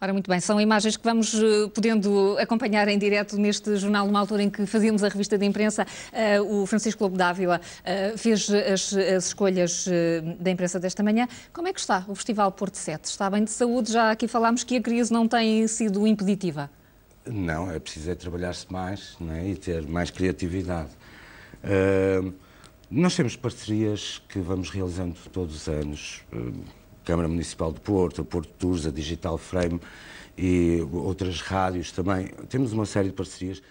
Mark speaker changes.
Speaker 1: Ora, muito bem, são imagens que vamos uh, podendo acompanhar em direto neste jornal, numa altura em que fazíamos a revista de imprensa. Uh, o Francisco Lobo Dávila uh, fez as, as escolhas da imprensa desta manhã. Como é que está o Festival Porto 7? Está bem de saúde? Já aqui falámos que a crise não tem sido impeditiva.
Speaker 2: Não, é preciso é trabalhar-se mais né, e ter mais criatividade. nós temos parcerias que vamos realizando todos os anos Câmara Municipal de Porto, a Porto Tours, a Digital Frame e outras rádios também. Temos uma série de parcerias.